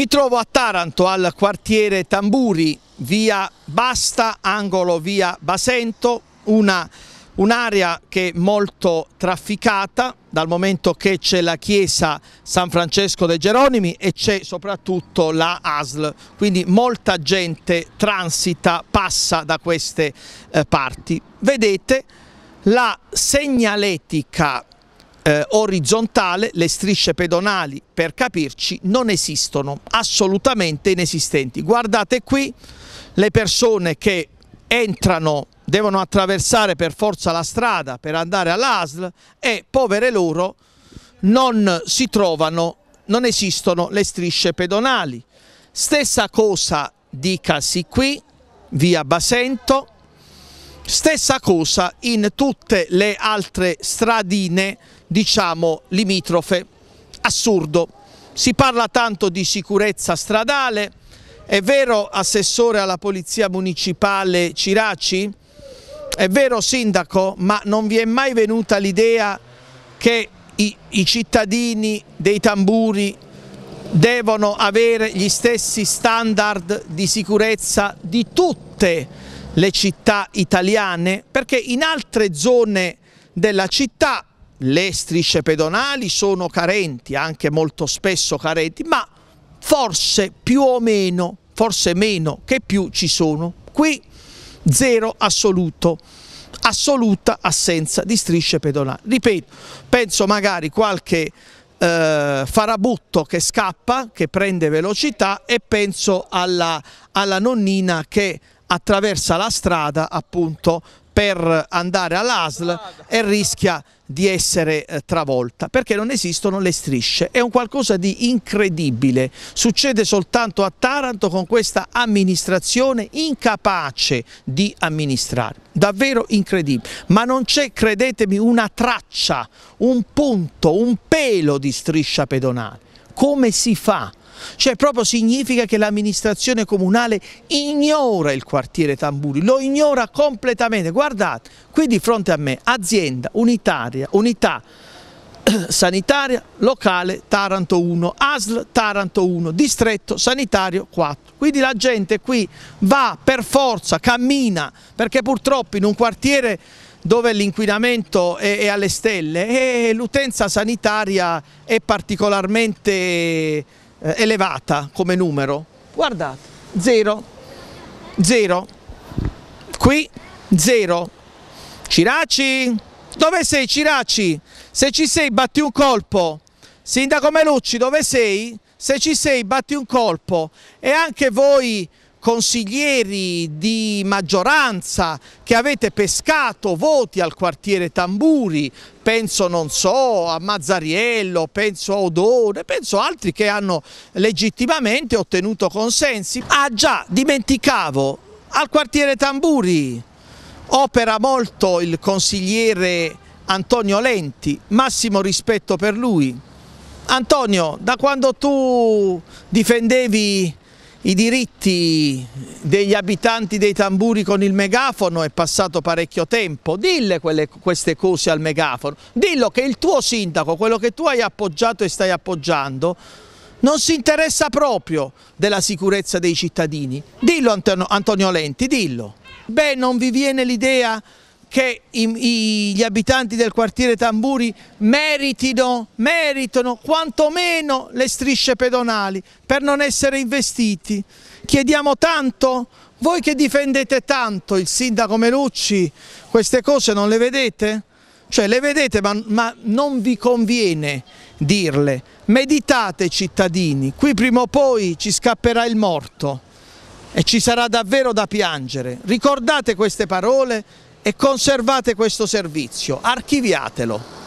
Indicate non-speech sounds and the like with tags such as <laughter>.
Mi trovo a Taranto, al quartiere Tamburi, via Basta, angolo via Basento, un'area un che è molto trafficata dal momento che c'è la chiesa San Francesco dei Geronimi e c'è soprattutto la ASL, quindi molta gente transita, passa da queste eh, parti. Vedete la segnaletica eh, orizzontale, le strisce pedonali per capirci non esistono, assolutamente inesistenti. Guardate qui le persone che entrano, devono attraversare per forza la strada per andare all'ASL e povere loro non si trovano, non esistono le strisce pedonali. Stessa cosa dicasi qui, via Basento, Stessa cosa in tutte le altre stradine, diciamo, limitrofe. Assurdo. Si parla tanto di sicurezza stradale, è vero assessore alla Polizia Municipale Ciraci? È vero sindaco, ma non vi è mai venuta l'idea che i, i cittadini dei tamburi devono avere gli stessi standard di sicurezza di tutte le le città italiane, perché in altre zone della città le strisce pedonali sono carenti, anche molto spesso carenti, ma forse più o meno, forse meno che più ci sono. Qui zero assoluto, assoluta assenza di strisce pedonali. Ripeto, penso magari qualche eh, farabutto che scappa, che prende velocità e penso alla, alla nonnina che attraversa la strada appunto per andare all'ASL e rischia di essere eh, travolta perché non esistono le strisce è un qualcosa di incredibile succede soltanto a Taranto con questa amministrazione incapace di amministrare davvero incredibile ma non c'è credetemi una traccia un punto un pelo di striscia pedonale come si fa? Cioè proprio significa che l'amministrazione comunale ignora il quartiere Tamburi, lo ignora completamente. Guardate, qui di fronte a me azienda unitaria, unità <clears throat> sanitaria locale Taranto 1, ASL Taranto 1, distretto sanitario 4. Quindi la gente qui va per forza, cammina, perché purtroppo in un quartiere dove l'inquinamento è, è, alle stelle e l'utenza sanitaria è particolarmente eh, elevata come numero. Guardate, zero, zero, qui zero. Ciraci, dove sei Ciraci? Se ci sei batti un colpo. Sindaco Melucci, dove sei? Se ci sei batti un colpo. E anche voi consiglieri di maggioranza che avete pescato voti al quartiere Tamburi, penso non so a Mazzariello, penso a Odone, penso a altri che hanno legittimamente ottenuto consensi. Ah già, dimenticavo, al quartiere Tamburi opera molto il consigliere Antonio Lenti, massimo rispetto per lui. Antonio, da quando tu difendevi i diritti degli abitanti dei tamburi con il megafono è passato parecchio tempo, dille quelle, queste cose al megafono, dillo che il tuo sindaco, quello che tu hai appoggiato e stai appoggiando, non si interessa proprio della sicurezza dei cittadini. Dillo Antonio Lenti, dillo. Beh, non vi viene l'idea che i, i, gli abitanti del quartiere Tamburi meritino, meritano quantomeno le strisce pedonali per non essere investiti. Chiediamo tanto? Voi che difendete tanto il sindaco Melucci, queste cose non le vedete? Cioè le vedete ma, ma non vi conviene dirle. Meditate cittadini, qui prima o poi ci scapperà il morto e ci sarà davvero da piangere. Ricordate queste parole e conservate questo servizio, archiviatelo.